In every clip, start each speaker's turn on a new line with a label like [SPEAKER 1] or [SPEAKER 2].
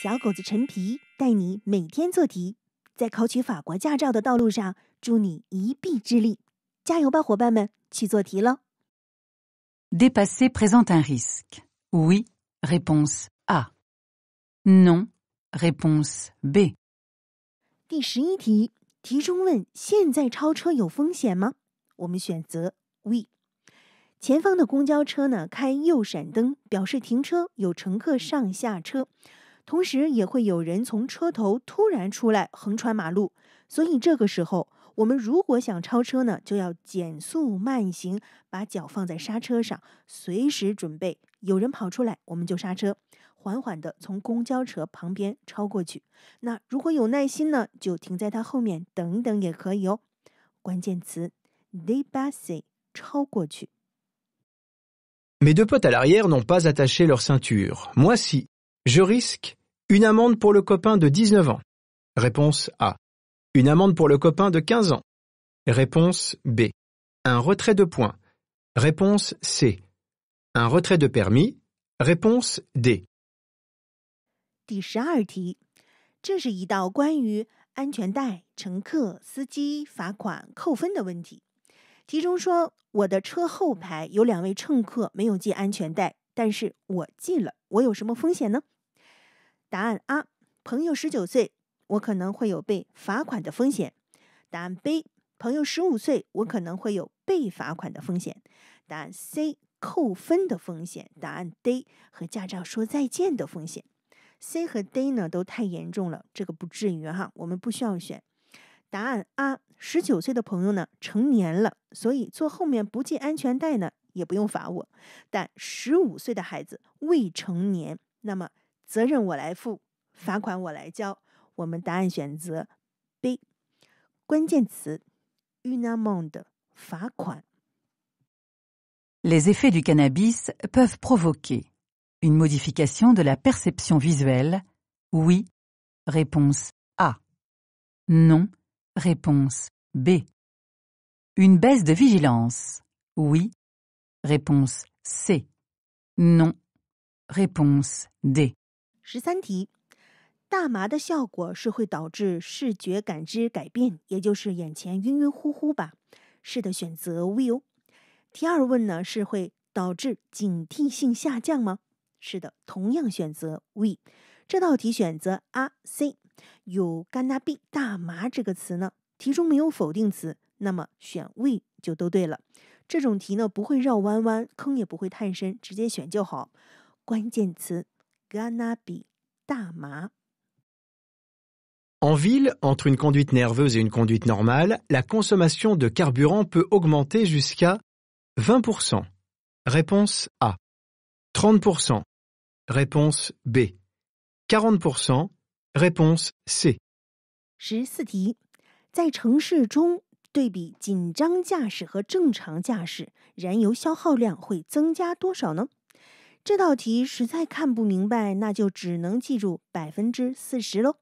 [SPEAKER 1] 小狗子陈皮带你每天做题，在考取法国驾照的道路上助你一臂之力，加油吧，伙伴们，去做题喽
[SPEAKER 2] ！Dépasser présente un risque？Oui？Réponse A. Non？Réponse B. 第十一题，
[SPEAKER 1] 题中问现在超车有风险吗？我们选择 w e 前方的公交车呢开右闪灯，表示停车，有乘客上下车。同时也会有人从车头突然出来横穿马路，所以这个时候我们如果想超车呢，就要减速慢行，把脚放在刹车上，随时准备有人跑出来，我们就刹车，缓缓的从公交车旁边超过去。那如果有耐心呢，就停在它后面等一等也可以哦。关键词：de b a s s e 超过去。
[SPEAKER 2] Mes deux potes à l'arrière n'ont pas attaché leur ceinture. Moi, si. Je risque. Une amende pour le copain de 19 ans. Réponse A. Une amende pour le copain de 15 ans. Réponse B. Un retrait de points. Réponse C. Un retrait de permis. Réponse D.
[SPEAKER 1] 第十二题，这是一道关于安全带、乘客、司机罚款扣分的问题。题中说，我的车后排有两位乘客没有系安全带，但是我系了，我有什么风险呢？答案 A，朋友十九岁，我可能会有被罚款的风险。答案 B，朋友十五岁，我可能会有被罚款的风险。答案 C，扣分的风险。答案 D，和驾照说再见的风险。C 和 D 呢，都太严重了，这个不至于哈，我们不需要选。答案 A，十九岁的朋友呢，成年了，所以坐后面不系安全带呢，也不用罚我。但十五岁的孩子未成年，那么。Les
[SPEAKER 2] effets du cannabis peuvent provoquer une modification de la perception visuelle. Oui. Réponse A. Non. Réponse B. Une baisse de vigilance. Oui. Réponse C. Non. Réponse D.
[SPEAKER 1] 十三题，大麻的效果是会导致视觉感知改变，也就是眼前晕晕乎乎吧？是的，选择 will。题二问呢是会导致警惕性下降吗？是的，同样选择 w e 这道题选择 A C。有“ gonna B 大麻”这个词呢，题中没有否定词，那么选 w e 就都对了。这种题呢不会绕弯弯，坑也不会太深，直接选就好。关键词。Ganapi, Tama.
[SPEAKER 2] En ville, entre une conduite nerveuse et une conduite normale, la consommation de carburant peut augmenter jusqu'à 20%. Réponse A. 30%. Réponse B. 40%. Réponse C.
[SPEAKER 1] 14这道题实在看不明白，那就只能记住百分之四十喽，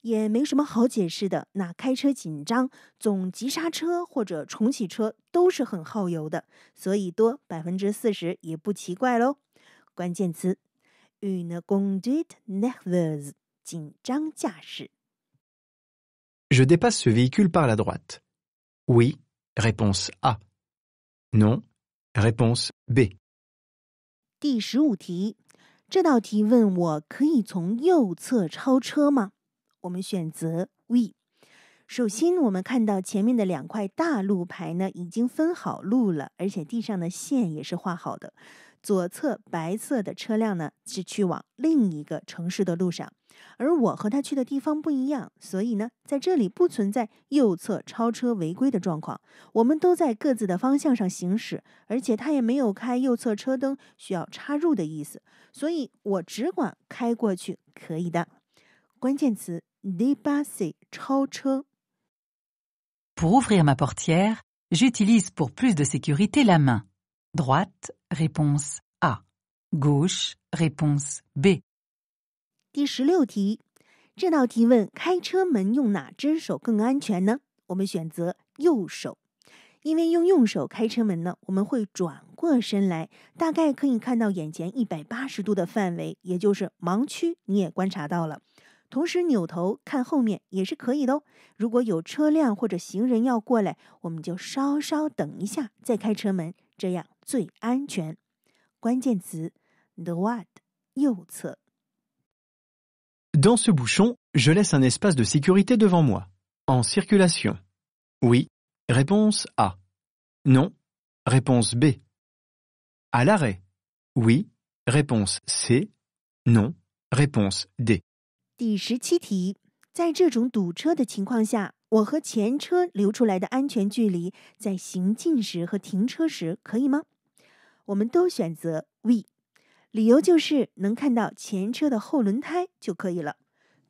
[SPEAKER 1] 也没什么好解释的。那开车紧张，总急刹车或者重启车都是很耗油的，所以多百分之四十也不奇怪喽。关键词：une conduite nerveuse，紧张驾驶。
[SPEAKER 2] Je dépasse ce véhicule par la droite. Oui. Réponse A. Non. Réponse B.
[SPEAKER 1] 第十五题，这道题问我可以从右侧超车吗？我们选择 V。首先，我们看到前面的两块大路牌呢，已经分好路了，而且地上的线也是画好的。左侧白色的车辆呢，是去往另一个城市的路上，而我和他去的地方不一样，所以呢，在这里不存在右侧超车违规的状况。我们都在各自的方向上行驶，而且他也没有开右侧车灯需要插入的意思，所以我只管开过去可以的。关键词：debasse 超车。
[SPEAKER 2] Pour ouvrir ma portière, j'utilise pour plus de sécurité la main. Droite, réponse A；Gauche, réponse B。
[SPEAKER 1] 第十六题，这道题问：开车门用哪只手更安全呢？我们选择右手，因为用右手开车门呢，我们会转过身来，大概可以看到眼前一百八十度的范围，也就是盲区，你也观察到了。同时扭头看后面也是可以的哦。如果有车辆或者行人要过来，我们就稍稍等一下再开车门，这样最安全。关键词：the what 右侧。
[SPEAKER 2] Dans ce bouchon, je laisse un espace de sécurité devant moi. En circulation. Oui. Réponse A. Non. Réponse B. À l'arrêt. Oui. Réponse C. Non. Réponse D.
[SPEAKER 1] 第十七题，在这种堵车的情况下，我和前车留出来的安全距离，在行进时和停车时可以吗？我们都选择 V，理由就是能看到前车的后轮胎就可以了。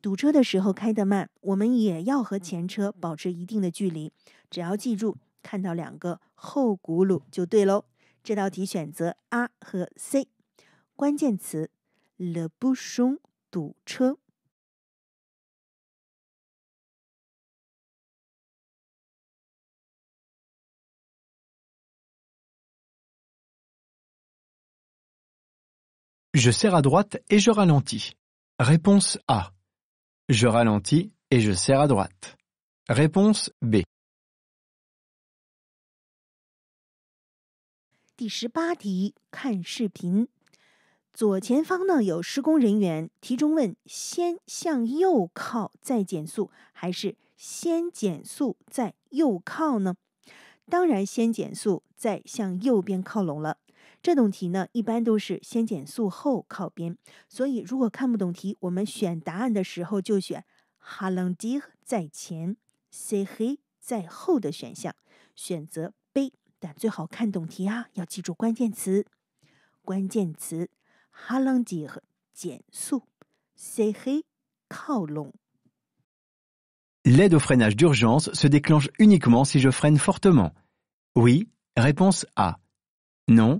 [SPEAKER 1] 堵车的时候开得慢，我们也要和前车保持一定的距离。只要记住，看到两个后轱辘就对喽。这道题选择 R 和 C，关键词了不松
[SPEAKER 2] 堵车。第十
[SPEAKER 1] 八题，看视频，左前方呢有施工人员。题中问，先向右靠再减速，还是先减速再右靠呢？当然，先减速再向右边靠拢了。这种题呢，一般都是先减速后靠边，所以如果看不懂题，我们选答案的时候就选 halandir 在前，sehe 在后的选项，选择 B。但最好看懂题啊，要记住关键词。关键词 halandir 减速，sehe 靠拢。
[SPEAKER 2] L'aide au freinage d'urgence se déclenche uniquement si je freine fortement. Oui, réponse A. Non.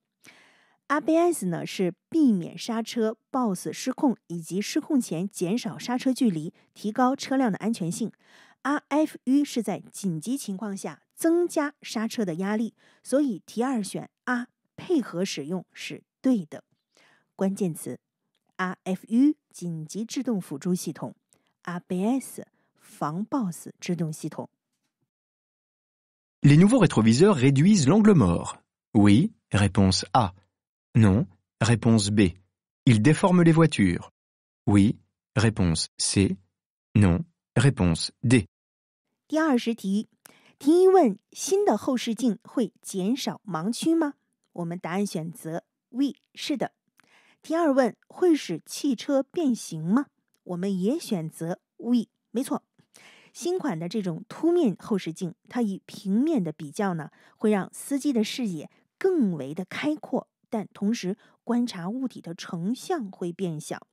[SPEAKER 1] ABS 呢是避免刹车 BOSS 失控以及失控前减少刹车距离，提高车辆的安全性。r f u 是在紧急情况下增加刹车的压力，所以题二选 A 配合使用是对的。关键词 r f u 紧急制动辅助系统，ABS 防 BOSS 制动系统。
[SPEAKER 2] no，n réponse B。il déforme les voitures。oui，réponse C。non，réponse D。
[SPEAKER 1] 第二十题，第一问，新的后视镜会减少盲区吗？我们答案选择 V，是的。第二问，会使汽车变形吗？我们也选择 V，没错。新款的这种凸面后视镜，它与平面的比较呢，会让司机的视野更为的开阔。但同时，观察物体的成像会变小。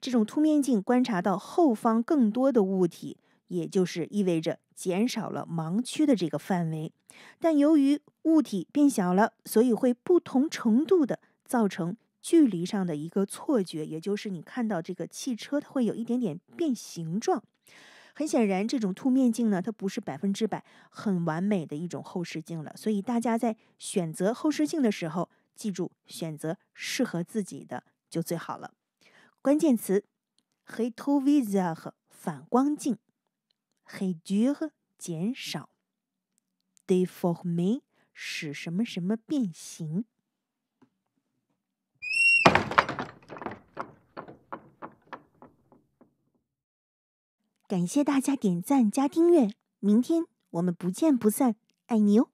[SPEAKER 1] 这种凸面镜观察到后方更多的物体，也就是意味着减少了盲区的这个范围。但由于物体变小了，所以会不同程度的造成距离上的一个错觉，也就是你看到这个汽车它会有一点点变形状。很显然，这种凸面镜呢，它不是百分之百很完美的一种后视镜了。所以大家在选择后视镜的时候，记住，选择适合自己的就最好了。关键词 h e to v i s a 和反光镜 h e d u r w n 减少，deform e 使什么什么变形。
[SPEAKER 2] 感谢大家点赞加订阅，明天我们不见不散，爱你哟！